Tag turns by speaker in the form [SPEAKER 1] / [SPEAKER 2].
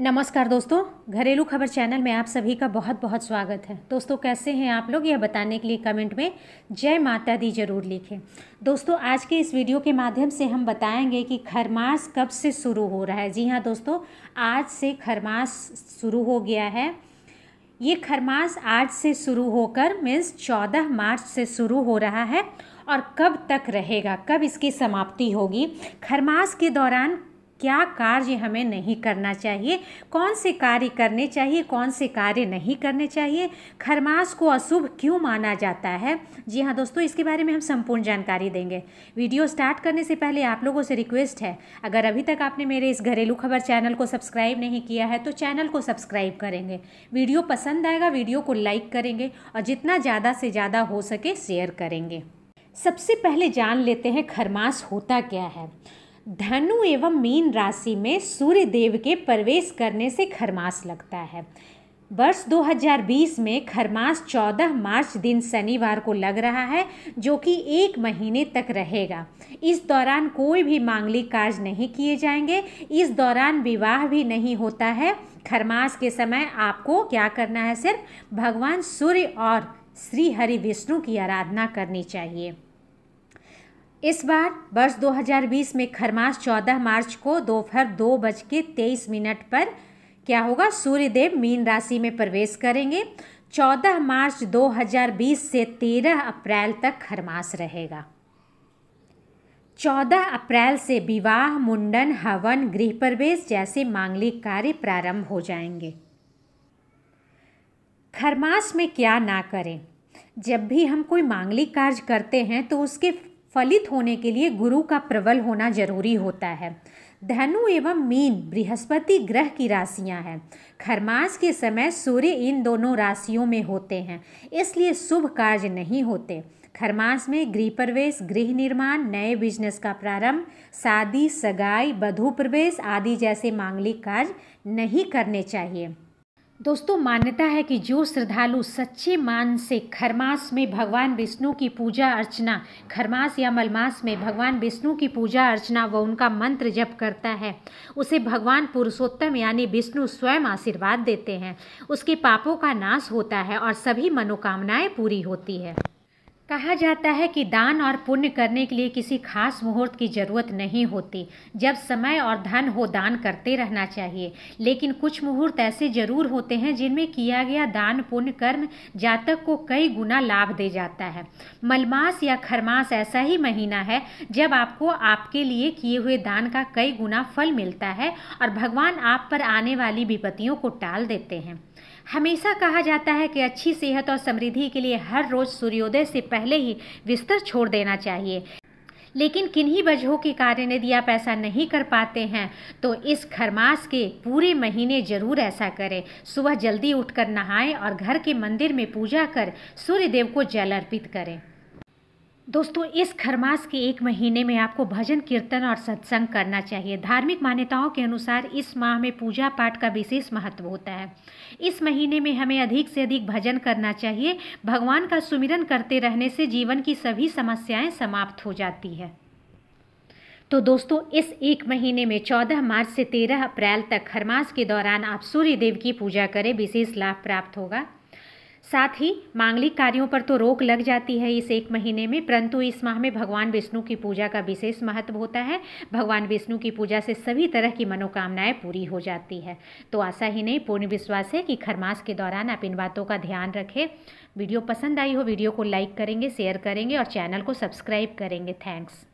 [SPEAKER 1] नमस्कार दोस्तों घरेलू खबर चैनल में आप सभी का बहुत बहुत स्वागत है दोस्तों कैसे हैं आप लोग यह बताने के लिए कमेंट में जय माता दी जरूर लिखें दोस्तों आज के इस वीडियो के माध्यम से हम बताएंगे कि खरमास कब से शुरू हो रहा है जी हाँ दोस्तों आज से खरमास शुरू हो गया है ये खरमास आज से शुरू होकर मीन्स चौदह मार्च से शुरू हो रहा है और कब तक रहेगा कब इसकी समाप्ति होगी खरमास के दौरान क्या कार्य हमें नहीं करना चाहिए कौन से कार्य करने चाहिए कौन से कार्य नहीं करने चाहिए खरमास को अशुभ क्यों माना जाता है जी हाँ दोस्तों इसके बारे में हम संपूर्ण जानकारी देंगे वीडियो स्टार्ट करने से पहले आप लोगों से रिक्वेस्ट है अगर अभी तक आपने मेरे इस घरेलू खबर चैनल को सब्सक्राइब नहीं किया है तो चैनल को सब्सक्राइब करेंगे वीडियो पसंद आएगा वीडियो को लाइक करेंगे और जितना ज़्यादा से ज़्यादा हो सके शेयर करेंगे सबसे पहले जान लेते हैं खरमास होता क्या है धनु एवं मीन राशि में सूर्य देव के प्रवेश करने से खरमास लगता है वर्ष 2020 में खरमास 14 मार्च दिन शनिवार को लग रहा है जो कि एक महीने तक रहेगा इस दौरान कोई भी मांगलिक कार्य नहीं किए जाएंगे इस दौरान विवाह भी नहीं होता है खरमास के समय आपको क्या करना है सिर्फ भगवान सूर्य और श्री हरि विष्णु की आराधना करनी चाहिए इस बार वर्ष 2020 में खरमास 14 मार्च को दोपहर दो बज के तेईस मिनट पर क्या होगा सूर्यदेव मीन राशि में प्रवेश करेंगे 14 मार्च 2020 से 13 अप्रैल तक खरमास रहेगा 14 अप्रैल से विवाह मुंडन हवन गृह प्रवेश जैसे मांगलिक कार्य प्रारंभ हो जाएंगे खरमास में क्या ना करें जब भी हम कोई मांगलिक कार्य करते हैं तो उसके फलित होने के लिए गुरु का प्रबल होना जरूरी होता है धनु एवं मीन बृहस्पति ग्रह की राशियां हैं खरमास के समय सूर्य इन दोनों राशियों में होते हैं इसलिए शुभ कार्य नहीं होते खरमास में गृह प्रवेश गृह निर्माण नए बिजनेस का प्रारंभ शादी सगाई बधु प्रवेश आदि जैसे मांगलिक कार्य नहीं करने चाहिए दोस्तों मान्यता है कि जो श्रद्धालु सच्चे मान से खरमास में भगवान विष्णु की पूजा अर्चना खरमास या मलमास में भगवान विष्णु की पूजा अर्चना व उनका मंत्र जप करता है उसे भगवान पुरुषोत्तम यानी विष्णु स्वयं आशीर्वाद देते हैं उसके पापों का नाश होता है और सभी मनोकामनाएं पूरी होती है कहा जाता है कि दान और पुण्य करने के लिए किसी खास मुहूर्त की ज़रूरत नहीं होती जब समय और धन हो दान करते रहना चाहिए लेकिन कुछ मुहूर्त ऐसे ज़रूर होते हैं जिनमें किया गया दान पुण्य कर्म जातक को कई गुना लाभ दे जाता है मलमास या खरमास ऐसा ही महीना है जब आपको आपके लिए किए हुए दान का कई गुना फल मिलता है और भगवान आप पर आने वाली विपत्तियों को टाल देते हैं हमेशा कहा जाता है कि अच्छी सेहत और समृद्धि के लिए हर रोज़ सूर्योदय से पहले ही बिस्तर छोड़ देना चाहिए लेकिन किन्हीं वजहों के कारण यदि आप ऐसा नहीं कर पाते हैं तो इस खरमास के पूरे महीने जरूर ऐसा करें सुबह जल्दी उठकर नहाएं और घर के मंदिर में पूजा कर सूर्य देव को जल अर्पित करें दोस्तों इस खरमास के एक महीने में आपको भजन कीर्तन और सत्संग करना चाहिए धार्मिक मान्यताओं के अनुसार इस माह में पूजा पाठ का विशेष महत्व होता है इस महीने में हमें अधिक से अधिक भजन करना चाहिए भगवान का सुमिरन करते रहने से जीवन की सभी समस्याएं समाप्त हो जाती है तो दोस्तों इस एक महीने में 14 मार्च से 13 अप्रैल तक खरमास के दौरान आप सूर्य देव की पूजा करें विशेष लाभ प्राप्त होगा साथ ही मांगलिक कार्यों पर तो रोक लग जाती है इस एक महीने में परंतु इस माह में भगवान विष्णु की पूजा का विशेष महत्व होता है भगवान विष्णु की पूजा से सभी तरह की मनोकामनाएं पूरी हो जाती है तो आशा ही नहीं पूर्ण विश्वास है कि खरमास के दौरान आप इन बातों का ध्यान रखें वीडियो पसंद आई हो वीडियो को लाइक करेंगे शेयर करेंगे और चैनल को सब्सक्राइब करेंगे थैंक्स